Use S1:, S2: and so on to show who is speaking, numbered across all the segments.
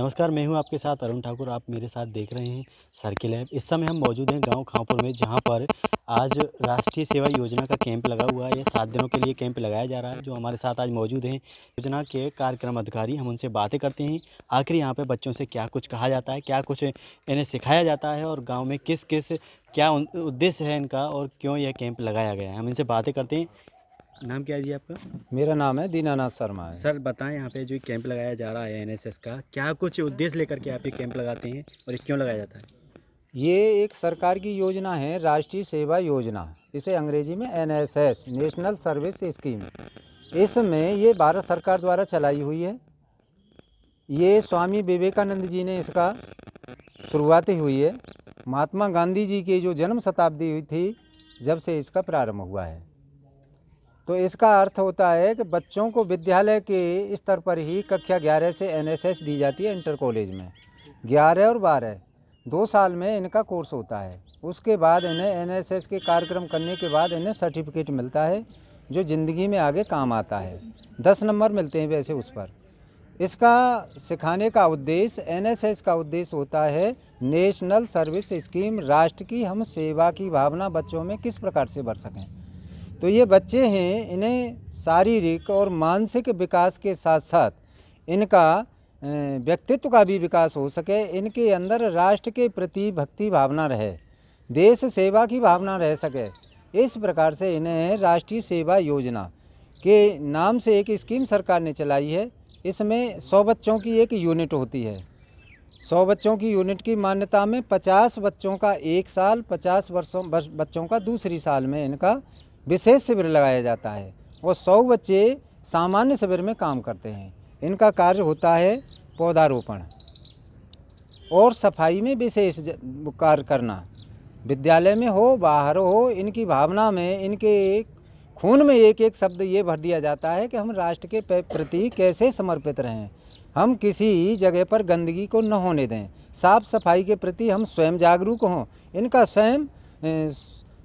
S1: नमस्कार मैं हूं आपके साथ अरुण ठाकुर आप मेरे साथ देख रहे हैं सर्किल ऐप इस समय हम मौजूद हैं गांव खांपुर में जहां पर आज राष्ट्रीय सेवा योजना का कैंप लगा हुआ है सात दिनों के लिए कैंप लगाया जा रहा है जो हमारे साथ आज मौजूद हैं योजना के कार्यक्रम अधिकारी हम उनसे बातें करते हैं आखिर यहाँ पर बच्चों से क्या कुछ कहा जाता है क्या कुछ इन्हें सिखाया जाता है और गाँव में किस किस क्या उद्देश्य है इनका और क्यों यह कैंप लगाया गया है हम इनसे बातें करते हैं नाम क्या है जी आपका मेरा नाम है दीनानाथ शर्मा सर बताएं यहाँ पे जो कैंप लगाया जा रहा है एनएसएस का क्या कुछ उद्देश्य लेकर के आप ये कैंप लगाते हैं और ये क्यों लगाया जाता है ये एक सरकार की योजना
S2: है राष्ट्रीय सेवा योजना इसे अंग्रेजी में एनएसएस नेशनल सर्विस स्कीम इसमें ये भारत सरकार द्वारा चलाई हुई है ये स्वामी विवेकानंद जी ने इसका शुरुआत हुई है महात्मा गांधी जी की जो जन्म शताब्दी हुई थी जब से इसका प्रारंभ हुआ है तो इसका अर्थ होता है कि बच्चों को विद्यालय के स्तर पर ही कक्षा ग्यारह से एनएसएस दी जाती है इंटर कॉलेज में ग्यारह और बारह दो साल में इनका कोर्स होता है उसके बाद इन्हें एनएसएस के कार्यक्रम करने के बाद इन्हें सर्टिफिकेट मिलता है जो ज़िंदगी में आगे काम आता है दस नंबर मिलते हैं वैसे उस पर इसका सिखाने का उद्देश्य एनएसएस का उद्देश्य होता है नेशनल सर्विस स्कीम राष्ट्र की हम सेवा की भावना बच्चों में किस प्रकार से बढ़ सकें तो ये बच्चे हैं इन्हें शारीरिक और मानसिक विकास के साथ साथ इनका व्यक्तित्व का भी विकास हो सके इनके अंदर राष्ट्र के प्रति भक्ति भावना रहे देश सेवा की भावना रह सके इस प्रकार से इन्हें राष्ट्रीय सेवा योजना के नाम से एक स्कीम सरकार ने चलाई है इसमें सौ बच्चों की एक यूनिट होती है सौ बच्चों की यूनिट की मान्यता में पचास बच्चों का एक साल पचास वर्षों बच्चों का दूसरी साल में इनका विशेष शिविर लगाया जाता है वो सौ बच्चे सामान्य शिविर में काम करते हैं इनका कार्य होता है पौधारोपण और सफाई में विशेष कार्य करना विद्यालय में हो बाहर हो इनकी भावना में इनके खून में एक एक शब्द ये भर दिया जाता है कि हम राष्ट्र के प्रति कैसे समर्पित रहें हम किसी जगह पर गंदगी को न होने दें साफ सफाई के प्रति हम स्वयं जागरूक हों इनका स्वयं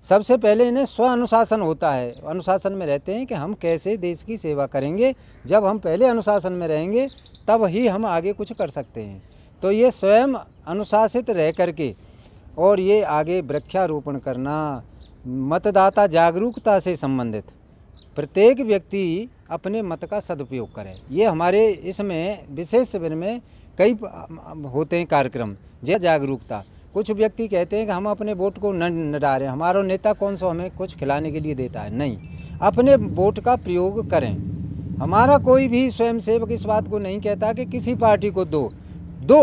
S2: सबसे पहले इन्हें स्व अनुशासन होता है अनुशासन में रहते हैं कि हम कैसे देश की सेवा करेंगे जब हम पहले अनुशासन में रहेंगे तब ही हम आगे कुछ कर सकते हैं तो ये स्वयं अनुशासित रह करके और ये आगे वृक्षारोपण करना मतदाता जागरूकता से संबंधित प्रत्येक व्यक्ति अपने मत का सदुपयोग करे ये हमारे इसमें विशेष शिविर में कई होते हैं कार्यक्रम जय जागरूकता कुछ व्यक्ति कहते हैं कि हम अपने वोट को न डालें हमारा नेता कौन सा हमें कुछ खिलाने के लिए देता है नहीं अपने वोट का प्रयोग करें हमारा कोई भी स्वयंसेवक इस बात को नहीं कहता कि किसी पार्टी को दो दो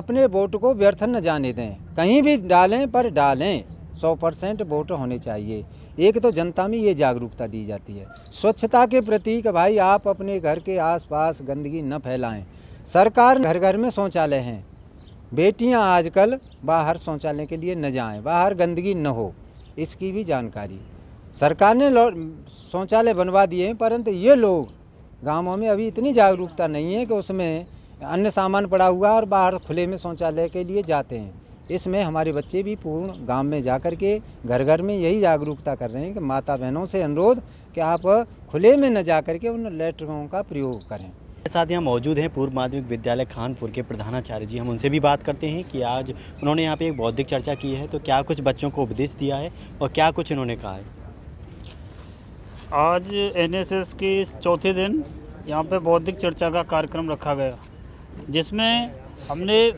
S2: अपने वोट को व्यर्थ न जाने दें कहीं भी डालें पर डालें सौ परसेंट वोट होने चाहिए एक तो जनता में ये जागरूकता दी जाती है स्वच्छता के प्रति कि भाई आप अपने घर के आसपास गंदगी न फैलाएं सरकार घर घर में शौचालय हैं बेटियां आजकल बाहर शौचालय के लिए न जाएं बाहर गंदगी न हो इसकी भी जानकारी सरकार ने शौचालय बनवा दिए हैं परंतु ये लोग गांवों में अभी इतनी जागरूकता नहीं है कि उसमें अन्य सामान पड़ा हुआ और बाहर खुले में शौचालय के लिए जाते हैं इसमें हमारे बच्चे भी पूर्ण गांव में जा कर के घर घर में यही जागरूकता कर रहे हैं कि माता बहनों से अनुरोध कि आप
S1: खुले में न जा करके उन लेटरों का प्रयोग करें साथ यहाँ मौजूद हैं पूर्व माध्यमिक विद्यालय खानपुर के प्रधानाचार्य जी हम उनसे भी बात करते हैं कि आज उन्होंने यहाँ पे एक बौद्धिक चर्चा की है तो क्या कुछ बच्चों को उपदेश दिया है और क्या कुछ इन्होंने कहा है
S3: आज एनएसएस के इस चौथे दिन यहाँ पे बौद्धिक चर्चा का कार्यक्रम रखा गया जिसमें हमने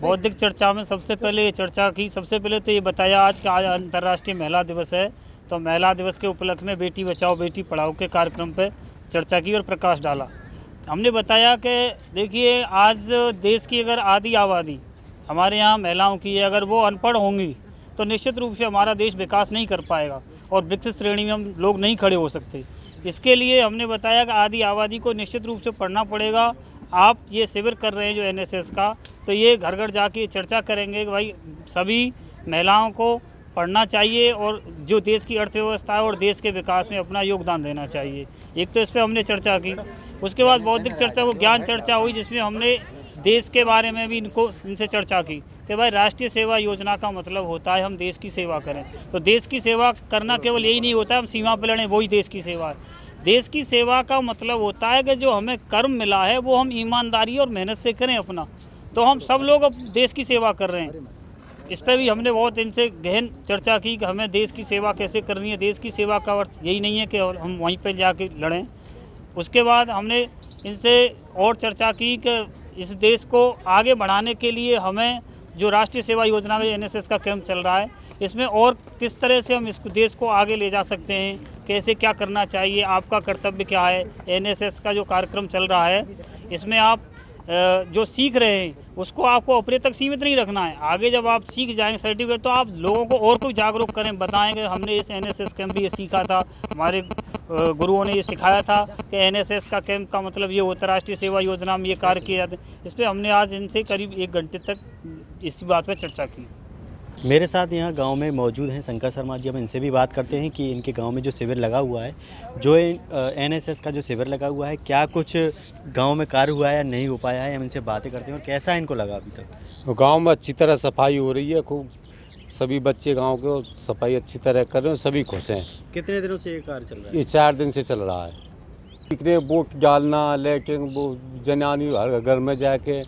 S3: बौद्धिक चर्चा में सबसे पहले ये चर्चा की सबसे पहले तो ये बताया आज का आज अंतर्राष्ट्रीय महिला दिवस है तो महिला दिवस के उपलक्ष्य में बेटी बचाओ बेटी पढ़ाओ के कार्यक्रम पर चर्चा की और प्रकाश डाला हमने बताया कि देखिए आज देश की अगर आधी आबादी हमारे यहाँ महिलाओं की है अगर वो अनपढ़ होंगी तो निश्चित रूप से हमारा देश विकास नहीं कर पाएगा और विकसित श्रेणी में हम लोग नहीं खड़े हो सकते इसके लिए हमने बताया कि आधी आबादी को निश्चित रूप से पढ़ना पड़ेगा आप ये शिविर कर रहे हैं जो एनएसएस का तो ये घर घर जाके चर्चा करेंगे कि भाई सभी महिलाओं को पढ़ना चाहिए और जो देश की अर्थव्यवस्था है और देश के विकास में अपना योगदान देना चाहिए एक तो इस पर हमने चर्चा की उसके बाद बौद्धिक चर्चा को ज्ञान चर्चा हुई जिसमें हमने देश के बारे में भी इनको इनसे चर्चा की कि भाई राष्ट्रीय सेवा योजना का मतलब होता है हम देश की सेवा करें तो देश की सेवा करना केवल यही नहीं होता हम सीमा पर लड़ें वही देश की सेवा है देश की सेवा का मतलब होता है कि जो हमें कर्म मिला है वो हम ईमानदारी और मेहनत से करें अपना तो हम सब लोग अब देश की सेवा कर रहे हैं इस पर भी हमने बहुत इनसे गहन चर्चा की कि हमें देश की सेवा कैसे करनी है देश की सेवा का अर्थ यही नहीं है कि हम वहीं पर जाके लड़ें उसके बाद हमने इनसे और चर्चा की कि इस देश को आगे बढ़ाने के लिए हमें जो राष्ट्रीय सेवा योजना में एनएसएस का कैंप चल रहा है इसमें और किस तरह से हम इस देश को आगे ले जा सकते हैं कैसे क्या करना चाहिए आपका कर्तव्य क्या है एनएसएस का जो कार्यक्रम चल रहा है इसमें आप जो सीख रहे हैं उसको आपको अपने तक सीमित नहीं रखना है आगे जब आप सीख जाएंगे सर्टिफिकेट तो आप लोगों को और कोई जागरूक करें बताएं कि हमने इस एनएसएस कैंप में ये सीखा था हमारे गुरुओं ने ये सिखाया था कि एनएसएस का कैंप का मतलब ये होता राष्ट्रीय सेवा योजना में ये कार्य किए जाते हैं इस पर हमने आज इनसे करीब एक घंटे तक इस बात पर चर्चा की
S1: मेरे साथ यहाँ गांव में मौजूद हैं शंकर शर्मा जी हम इनसे भी बात करते हैं कि इनके गांव में जो शिविर लगा हुआ है जो एनएसएस का जो शिविर लगा हुआ है क्या कुछ गांव में कार्य हुआ है या नहीं हो पाया है हम इनसे बातें करते हैं और कैसा इनको लगा अभी तक
S2: गाँव में अच्छी तरह सफाई हो रही है खूब सभी बच्चे गाँव के सफाई अच्छी तरह कर रहे हैं सभी खुश हैं
S1: कितने दिनों से ये कार्य चल रहा है ये
S2: चार दिन से चल रहा है इतने वोट डालना लेटरिन वो जनानी हर घर में जाके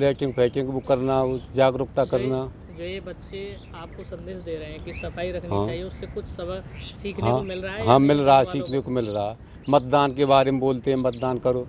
S2: लेटरिन फैटरिन वो करना जागरूकता करना
S3: जो ये बच्चे आपको संदेश दे रहे हैं कि सफाई रखनी हाँ, चाहिए उससे कुछ सबक सीखने हाँ, को मिल रहा है हाँ मिल रहा है सीखने
S2: को मिल रहा है मतदान के बारे में बोलते हैं मतदान करो